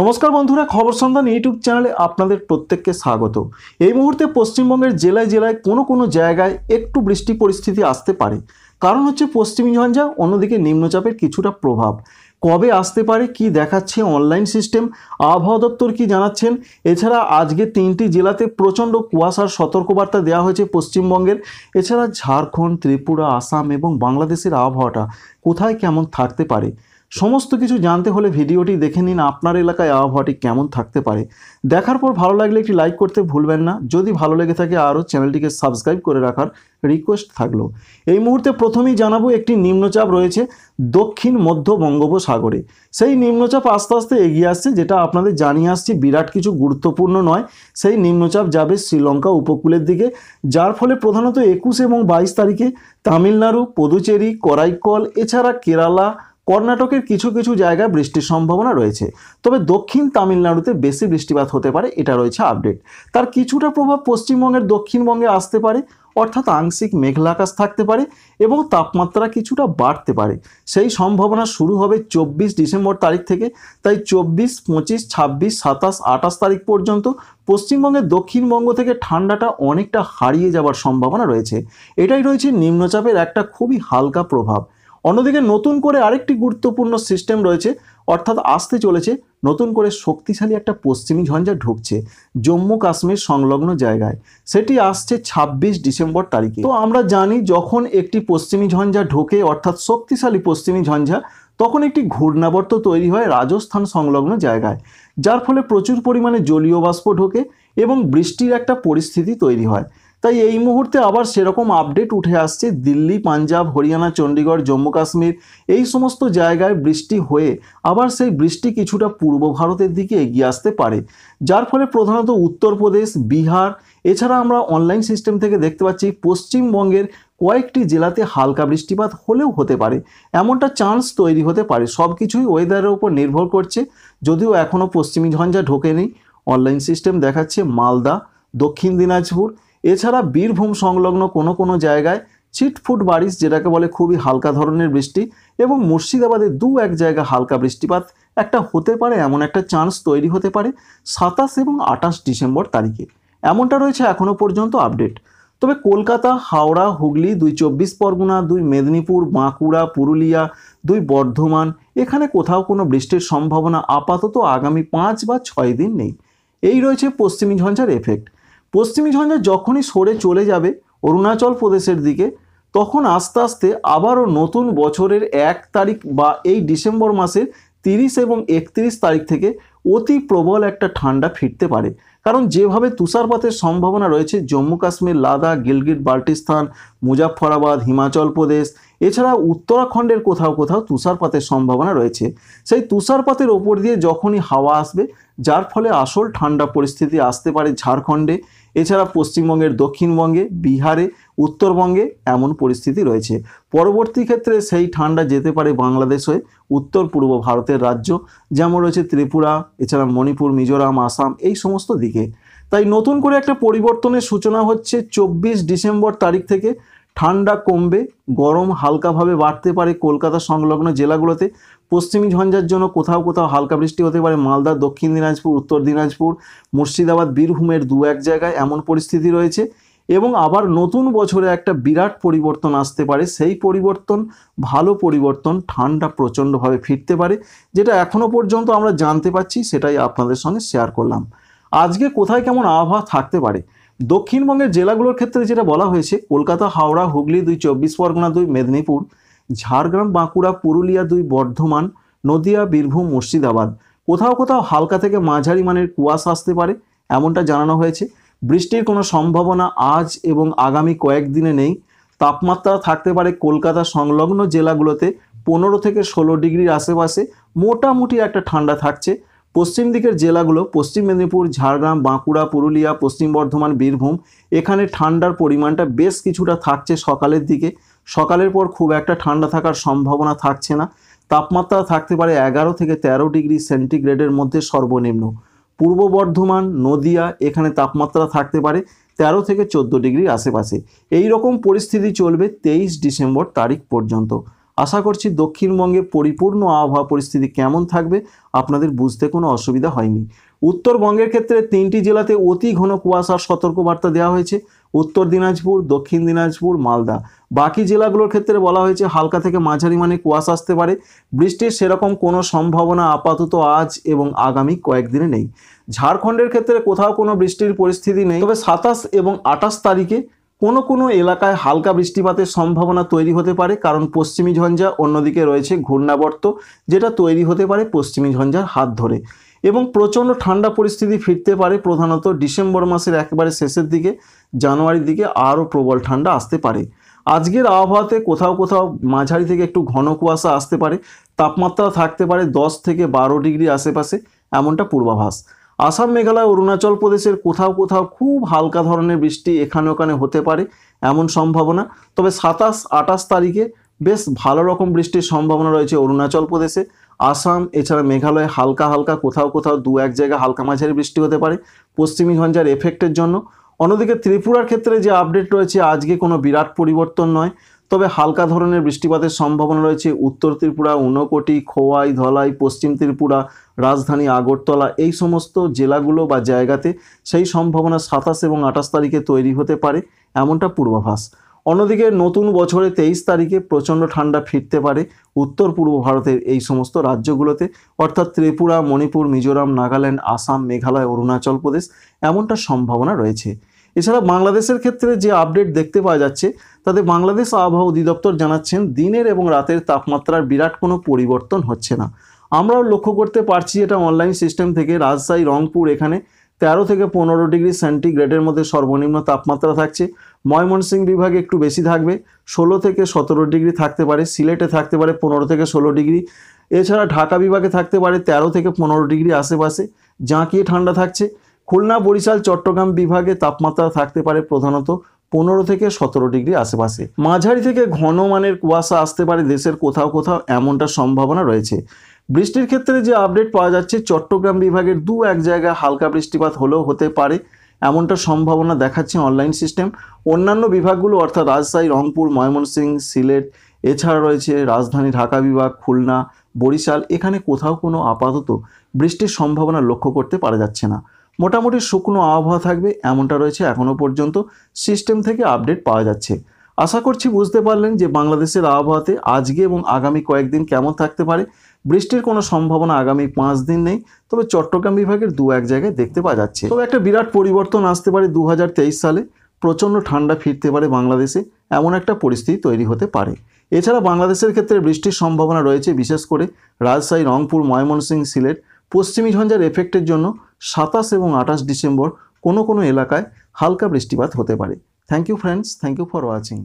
নমস্কার বন্ধুরা খবর সন্ধান ইউটিউব চ্যানেলে আপনাদের প্রত্যেককে স্বাগত এই মুহূর্তে পশ্চিমবঙ্গের জেলায় জেলায় কোনো কোনো জায়গায় একটু বৃষ্টি পরিস্থিতি আসতে পারে কারণ হচ্ছে পশ্চিমী ঝঞ্ঝা অন্যদিকে নিম্নচাপের কিছুটা প্রভাব কবে আসতে পারে কি দেখাচ্ছে অনলাইন সিস্টেম আবহাওয়া দপ্তর কি জানাচ্ছেন এছাড়া আজকে তিনটি জেলাতে প্রচণ্ড কুয়াশার সতর্কবার্তা দেওয়া হয়েছে পশ্চিমবঙ্গের এছাড়া ঝাড়খণ্ড ত্রিপুরা আসাম এবং বাংলাদেশের আবহাওয়াটা কোথায় কেমন থাকতে পারে সমস্ত কিছু জানতে হলে ভিডিওটি দেখে নিন আপনার এলাকায় আবহাওয়াটি কেমন থাকতে পারে দেখার পর ভালো লাগলে একটি লাইক করতে ভুলবেন না যদি ভালো লেগে থাকে আরও চ্যানেলটিকে সাবস্ক্রাইব করে রাখার রিকোয়েস্ট থাকলো এই মুহূর্তে প্রথমেই জানাবো একটি নিম্নচাপ রয়েছে দক্ষিণ মধ্য বঙ্গোপসাগরে সেই নিম্নচাপ আস্তে আস্তে এগিয়ে আসছে যেটা আপনাদের জানিয়ে আসছি বিরাট কিছু গুরুত্বপূর্ণ নয় সেই নিম্নচাপ যাবে শ্রীলঙ্কা উপকূলের দিকে যার ফলে প্রধানত একুশ এবং বাইশ তারিখে তামিলনাড়ু পদুচেরি করাইকল এছাড়া কেরালা কর্ণাটকের কিছু কিছু জায়গায় বৃষ্টির সম্ভাবনা রয়েছে তবে দক্ষিণ তামিলনাড়ুতে বেশি বৃষ্টিপাত হতে পারে এটা রয়েছে আপডেট তার কিছুটা প্রভাব পশ্চিমবঙ্গের দক্ষিণবঙ্গে আসতে পারে অর্থাৎ আংশিক মেঘলা আকাশ থাকতে পারে এবং তাপমাত্রা কিছুটা বাড়তে পারে সেই সম্ভাবনা শুরু হবে চব্বিশ ডিসেম্বর তারিখ থেকে তাই চব্বিশ পঁচিশ ছাব্বিশ সাতাশ আঠাশ তারিখ পর্যন্ত পশ্চিমবঙ্গের দক্ষিণবঙ্গ থেকে ঠান্ডাটা অনেকটা হারিয়ে যাওয়ার সম্ভাবনা রয়েছে এটাই রয়েছে নিম্নচাপের একটা খুবই হালকা প্রভাব অন্যদিকে নতুন করে আরেকটি গুরুত্বপূর্ণ সিস্টেম রয়েছে অর্থাৎ আসতে চলেছে নতুন করে শক্তিশালী একটা পশ্চিমী ঝঞ্ঝা ঢুকছে জম্মু কাশ্মীর সংলগ্ন জায়গায় সেটি আসছে ২৬ ডিসেম্বর তারিখে তো আমরা জানি যখন একটি পশ্চিমী ঝঞ্ঝা ঢোকে অর্থাৎ শক্তিশালী পশ্চিমী ঝঞ্ঝা তখন একটি ঘূর্ণাবর্ত তৈরি হয় রাজস্থান সংলগ্ন জায়গায় যার ফলে প্রচুর পরিমাণে জলীয় বাষ্প ঢোকে এবং বৃষ্টির একটা পরিস্থিতি তৈরি হয় তাই এই মুহূর্তে আবার সেরকম আপডেট উঠে আসছে দিল্লি পাঞ্জাব হরিয়ানা চণ্ডীগড় জম্মু কাশ্মীর এই সমস্ত জায়গায় বৃষ্টি হয়ে আবার সেই বৃষ্টি কিছুটা পূর্ব ভারতের দিকে এগিয়ে আসতে পারে যার ফলে প্রধানত উত্তরপ্রদেশ বিহার এছাড়া আমরা অনলাইন সিস্টেম থেকে দেখতে পাচ্ছি পশ্চিমবঙ্গের কয়েকটি জেলাতে হালকা বৃষ্টিপাত হলেও হতে পারে এমনটা চান্স তৈরি হতে পারে সব কিছুই ওয়েদারের উপর নির্ভর করছে যদিও এখনও পশ্চিমী ঝঞ্ঝা ঢোকেনি অনলাইন সিস্টেম দেখাচ্ছে মালদা দক্ষিণ দিনাজপুর এছাড়া বীরভূম সংলগ্ন কোনো কোনো জায়গায় ছিটফুট বারিশ যেটাকে বলে খুবই হালকা ধরনের বৃষ্টি এবং মুর্শিদাবাদে দু এক জায়গা হালকা বৃষ্টিপাত একটা হতে পারে এমন একটা চান্স তৈরি হতে পারে সাতাশ এবং আঠাশ ডিসেম্বর তারিখে এমনটা রয়েছে এখনও পর্যন্ত আপডেট তবে কলকাতা হাওড়া হুগলি দুই চব্বিশ পরগনা দুই মেদিনীপুর বাঁকুড়া পুরুলিয়া দুই বর্ধমান এখানে কোথাও কোনো বৃষ্টির সম্ভাবনা আপাতত আগামী পাঁচ বা ছয় দিন নেই এই রয়েছে পশ্চিমী ঝঞ্ঝার এফেক্ট পশ্চিমী ঝঞ্ঝা যখনই সরে চলে যাবে অরুণাচল প্রদেশের দিকে তখন আস্তে আস্তে আবারও নতুন বছরের এক তারিখ বা এই ডিসেম্বর মাসের তিরিশ এবং একত্রিশ তারিখ থেকে অতি প্রবল একটা ঠান্ডা ফিরতে পারে কারণ যেভাবে তুষারপাতের সম্ভাবনা রয়েছে জম্মু কাশ্মীর লাদাখ গিলগিট বাল্টিস্তান মুজাফরাবাদ হিমাচল প্রদেশ এছাড়া উত্তরাখণ্ডের কোথাও কোথাও তুষারপাতের সম্ভাবনা রয়েছে সেই তুষারপাতের ওপর দিয়ে যখনই হাওয়া আসবে যার ফলে আসল ঠান্ডা পরিস্থিতি আসতে পারে ঝাড়খণ্ডে এছাড়া পশ্চিমবঙ্গের দক্ষিণবঙ্গে বিহারে উত্তরবঙ্গে এমন পরিস্থিতি রয়েছে পরবর্তী ক্ষেত্রে সেই ঠান্ডা যেতে পারে বাংলাদেশ হয়ে উত্তর পূর্ব ভারতের রাজ্য যেমন রয়েছে ত্রিপুরা এছাড়া মণিপুর মিজোরাম আসাম এই সমস্ত দিকে তাই নতুন করে একটা পরিবর্তনের সূচনা হচ্ছে চব্বিশ ডিসেম্বর তারিখ থেকে ঠান্ডা কমবে গরম হালকাভাবে বাড়তে পারে কলকাতা সংলগ্ন জেলাগুলোতে পশ্চিমী ঝঞ্ঝার জন্য কোথাও কোথাও হালকা বৃষ্টি হতে পারে মালদা দক্ষিণ দিনাজপুর উত্তর দিনাজপুর মুর্শিদাবাদ বীরভূমের দু এক জায়গায় এমন পরিস্থিতি রয়েছে এবং আবার নতুন বছরে একটা বিরাট পরিবর্তন আসতে পারে সেই পরিবর্তন ভালো পরিবর্তন ঠান্ডা প্রচণ্ডভাবে ফিরতে পারে যেটা এখনও পর্যন্ত আমরা জানতে পাচ্ছি সেটাই আপনাদের সঙ্গে শেয়ার করলাম আজকে কোথায় কেমন আবহাওয়া থাকতে পারে দক্ষিণবঙ্গের জেলাগুলোর ক্ষেত্রে যেটা বলা হয়েছে কলকাতা হাওড়া হুগলি দুই চব্বিশ পরগনা দুই মেদিনীপুর ঝাড়গ্রাম বাঁকুড়া পুরুলিয়া দুই বর্ধমান নদিয়া বীরভূম মুর্শিদাবাদ কোথাও কোথাও হালকা থেকে মাঝারি মানের কুয়াশা আসতে পারে এমনটা জানানো হয়েছে বৃষ্টির কোনো সম্ভাবনা আজ এবং আগামী কয়েকদিনে নেই তাপমাত্রা থাকতে পারে কলকাতা সংলগ্ন জেলাগুলোতে পনেরো থেকে ষোলো ডিগ্রির আশেপাশে মোটামুটি একটা ঠান্ডা থাকছে পশ্চিম দিকের জেলাগুলো পশ্চিম মেদিনীপুর ঝাড়গ্রাম বাঁকুড়া পুরুলিয়া পশ্চিম বর্ধমান বীরভূম এখানে ঠান্ডার পরিমাণটা বেশ কিছুটা থাকছে সকালের দিকে সকালের পর খুব একটা ঠান্ডা থাকার সম্ভাবনা থাকছে না তাপমাত্রা থাকতে পারে এগারো থেকে ১৩ ডিগ্রি সেন্টিগ্রেডের মধ্যে সর্বনিম্ন পূর্ব বর্ধমান নদিয়া এখানে তাপমাত্রা থাকতে পারে ১৩ থেকে চোদ্দো ডিগ্রি আশেপাশে এই রকম পরিস্থিতি চলবে তেইশ ডিসেম্বর তারিখ পর্যন্ত আশা করছি দক্ষিণবঙ্গে পরিপূর্ণ আবহাওয়া পরিস্থিতি কেমন থাকবে আপনাদের বুঝতে কোনো অসুবিধা হয়নি উত্তরবঙ্গের ক্ষেত্রে তিনটি জেলাতে অতি ঘন কুয়াশার সতর্কবার্তা দেওয়া হয়েছে উত্তর দিনাজপুর দক্ষিণ দিনাজপুর মালদা বাকি জেলাগুলোর ক্ষেত্রে বলা হয়েছে হালকা থেকে মাঝারি মানে কুয়াশা আসতে পারে বৃষ্টির সেরকম কোনো সম্ভাবনা আপাতত আজ এবং আগামী কয়েকদিনে নেই ঝাড়খণ্ডের ক্ষেত্রে কোথাও কোনো বৃষ্টির পরিস্থিতি নেই তবে সাতাশ এবং আটাশ তারিখে কোনো কোনো এলাকায় হালকা বৃষ্টিপাতের সম্ভাবনা তৈরি হতে পারে কারণ পশ্চিমী ঝঞ্ঝা অন্যদিকে রয়েছে ঘূর্ণাবর্ত যেটা তৈরি হতে পারে পশ্চিমী ঝঞ্ঝার হাত ধরে এবং প্রচণ্ড ঠান্ডা পরিস্থিতি ফিরতে পারে প্রধানত ডিসেম্বর মাসের একেবারে শেষের দিকে জানুয়ারির দিকে আরও প্রবল ঠান্ডা আসতে পারে আজকের আবহাওয়াতে কোথাও কোথাও মাঝারি থেকে একটু ঘন কুয়াশা আসতে পারে তাপমাত্রা থাকতে পারে দশ থেকে বারো ডিগ্রি আশেপাশে এমনটা পূর্বাভাস আসাম মেঘালয় অরুণাচল প্রদেশের কোথাও কোথাও খুব হালকা ধরনের বৃষ্টি এখানে ওখানে হতে পারে এমন সম্ভাবনা তবে সাতাশ আটাশ তারিখে বেশ ভালো রকম বৃষ্টির সম্ভাবনা রয়েছে অরুণাচল প্রদেশে আসাম এছাড়া মেঘালয়ে হালকা হালকা কোথাও কোথাও দু এক জায়গায় হালকা মাঝারি বৃষ্টি হতে পারে পশ্চিমী এফেক্টের জন্য অন্যদিকে ত্রিপুরার ক্ষেত্রে যে আপডেট রয়েছে আজকে কোনো বিরাট পরিবর্তন নয় তবে হালকা ধরনের বৃষ্টিপাতের সম্ভাবনা রয়েছে উত্তর ত্রিপুরা উনকোটি খোয়াই ধলাই পশ্চিম ত্রিপুরা রাজধানী আগরতলা এই সমস্ত জেলাগুলো বা জায়গাতে সেই সম্ভাবনা সাতাশ এবং আঠাশ তারিখে তৈরি হতে পারে এমনটা পূর্বাভাস অন্যদিকে নতুন বছরে তেইশ তারিখে প্রচণ্ড ঠান্ডা ফিরতে পারে উত্তর পূর্ব ভারতের এই সমস্ত রাজ্যগুলোতে অর্থাৎ ত্রিপুরা মণিপুর মিজোরাম নাগাল্যান্ড আসাম মেঘালয় অরুণাচল প্রদেশ এমনটা সম্ভাবনা রয়েছে এছাড়া বাংলাদেশের ক্ষেত্রে যে আপডেট দেখতে পাওয়া যাচ্ছে তাতে বাংলাদেশ আবহাওয়া অধিদপ্তর জানাচ্ছেন দিনের এবং রাতের তাপমাত্রার বিরাট কোনো পরিবর্তন হচ্ছে না আমরাও লক্ষ্য করতে পারছি এটা অনলাইন সিস্টেম থেকে রাজশাহী রংপুর এখানে তেরো থেকে পনেরো ডিগ্রি সেন্টিগ্রেডের মধ্যে সর্বনিম্ন তাপমাত্রা থাকছে ময়মনসিংহ বিভাগে একটু বেশি থাকবে ষোলো থেকে সতেরো ডিগ্রি থাকতে পারে সিলেটে থাকতে পারে পনেরো থেকে ষোলো ডিগ্রি এছাড়া ঢাকা বিভাগে থাকতে পারে তেরো থেকে পনেরো ডিগ্রি আশেপাশে জাঁকিয়ে ঠান্ডা থাকছে খুলনা বরিশাল চট্টগ্রাম বিভাগে তাপমাত্রা থাকতে পারে প্রধানত পনেরো থেকে সতেরো ডিগ্রি আশেপাশে মাঝারি থেকে ঘন মানের কুয়াশা আসতে পারে দেশের কোথাও কোথাও এমনটা সম্ভাবনা রয়েছে বৃষ্টির ক্ষেত্রে যে আপডেট পাওয়া যাচ্ছে চট্টগ্রাম বিভাগের দু এক জায়গায় হালকা বৃষ্টিপাত হলেও হতে পারে এমনটা সম্ভাবনা দেখাচ্ছে অনলাইন সিস্টেম অন্যান্য বিভাগগুলো অর্থাৎ রাজশাহী রংপুর ময়মনসিংহ সিলেট এছাড়া রয়েছে রাজধানী ঢাকা বিভাগ খুলনা বরিশাল এখানে কোথাও কোনো আপাতত বৃষ্টির সম্ভাবনা লক্ষ্য করতে পারা যাচ্ছে না মোটামুটি শুকনো আবহাওয়া থাকবে এমনটা রয়েছে এখনও পর্যন্ত সিস্টেম থেকে আপডেট পাওয়া যাচ্ছে আশা করছি বুঝতে পারলেন যে বাংলাদেশের আবহাওয়াতে আজকে এবং আগামী কয়েকদিন কেমন থাকতে পারে বৃষ্টির কোনো সম্ভাবনা আগামী পাঁচ দিন নেই তবে চট্টগ্রাম বিভাগের দু এক জায়গায় দেখতে পাওয়া যাচ্ছে তবে একটা বিরাট পরিবর্তন আসতে পারে দু সালে প্রচণ্ড ঠান্ডা ফিরতে পারে বাংলাদেশে এমন একটা পরিস্থিতি তৈরি হতে পারে এছাড়া বাংলাদেশের ক্ষেত্রে বৃষ্টির সম্ভাবনা রয়েছে বিশেষ করে রাজশাহী রংপুর ময়মনসিংহ সিলেট পশ্চিমী ঝঞ্ঝার এফেক্টের জন্য সাতাশ এবং আঠাশ ডিসেম্বর কোনো কোনো এলাকায় হালকা বৃষ্টিপাত হতে পারে thank you friends thank you for watching